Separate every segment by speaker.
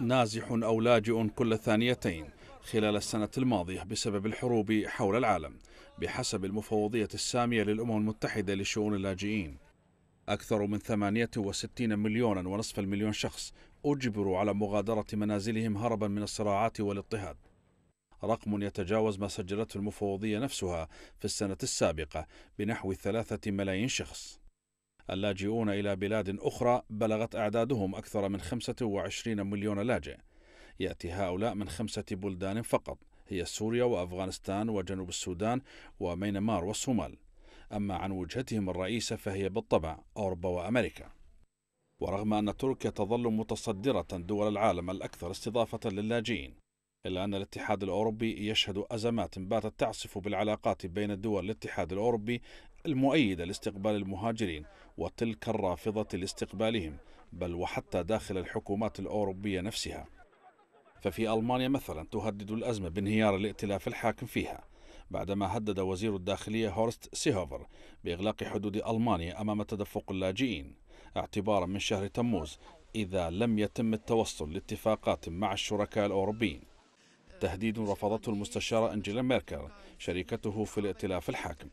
Speaker 1: نازح أو لاجئ كل ثانيتين خلال السنة الماضية بسبب الحروب حول العالم بحسب المفوضية السامية للأمم المتحدة لشؤون اللاجئين أكثر من 68 مليونا ونصف المليون شخص أجبروا على مغادرة منازلهم هربا من الصراعات والاضطهاد رقم يتجاوز ما سجلته المفوضية نفسها في السنة السابقة بنحو ثلاثة ملايين شخص اللاجئون إلى بلاد أخرى بلغت أعدادهم أكثر من 25 مليون لاجئ يأتي هؤلاء من خمسة بلدان فقط هي سوريا وأفغانستان وجنوب السودان ومينمار والصومال أما عن وجهتهم الرئيسة فهي بالطبع أوروبا وأمريكا ورغم أن تركيا تظل متصدرة دول العالم الأكثر استضافة للاجئين إلا أن الاتحاد الأوروبي يشهد أزمات باتت تعصف بالعلاقات بين دول الاتحاد الأوروبي المؤيدة لاستقبال المهاجرين وتلك الرافضة لاستقبالهم بل وحتى داخل الحكومات الأوروبية نفسها ففي ألمانيا مثلا تهدد الأزمة بانهيار الائتلاف الحاكم فيها بعدما هدد وزير الداخلية هورست سيهوفر بإغلاق حدود ألمانيا أمام تدفق اللاجئين اعتبارا من شهر تموز إذا لم يتم التوصل لاتفاقات مع الشركاء الأوروبيين تهديد رفضته المستشارة أنجيلا ميركل شريكته في الائتلاف الحاكم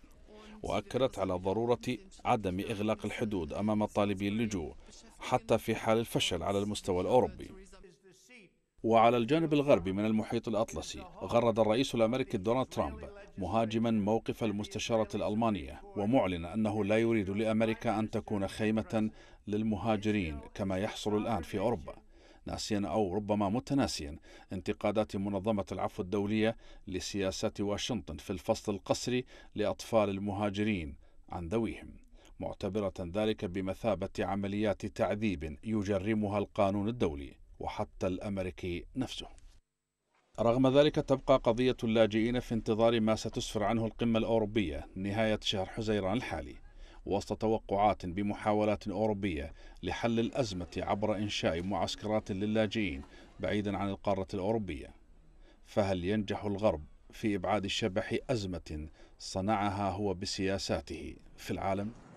Speaker 1: وأكدت على ضرورة عدم إغلاق الحدود أمام طالبي اللجوء حتى في حال الفشل على المستوى الأوروبي وعلى الجانب الغربي من المحيط الأطلسي غرد الرئيس الأمريكي دونالد ترامب مهاجما موقف المستشارة الألمانية ومعلنا أنه لا يريد لأمريكا أن تكون خيمة للمهاجرين كما يحصل الآن في أوروبا ناسيا أو ربما متناسيا انتقادات منظمة العفو الدولية لسياسات واشنطن في الفصل القسري لأطفال المهاجرين عن ذويهم معتبرة ذلك بمثابة عمليات تعذيب يجرمها القانون الدولي وحتى الأمريكي نفسه رغم ذلك تبقى قضية اللاجئين في انتظار ما ستسفر عنه القمة الأوروبية نهاية شهر حزيران الحالي وسط توقعات بمحاولات أوروبية لحل الأزمة عبر إنشاء معسكرات للاجئين بعيدا عن القارة الأوروبية فهل ينجح الغرب في إبعاد شبح أزمة صنعها هو بسياساته في العالم؟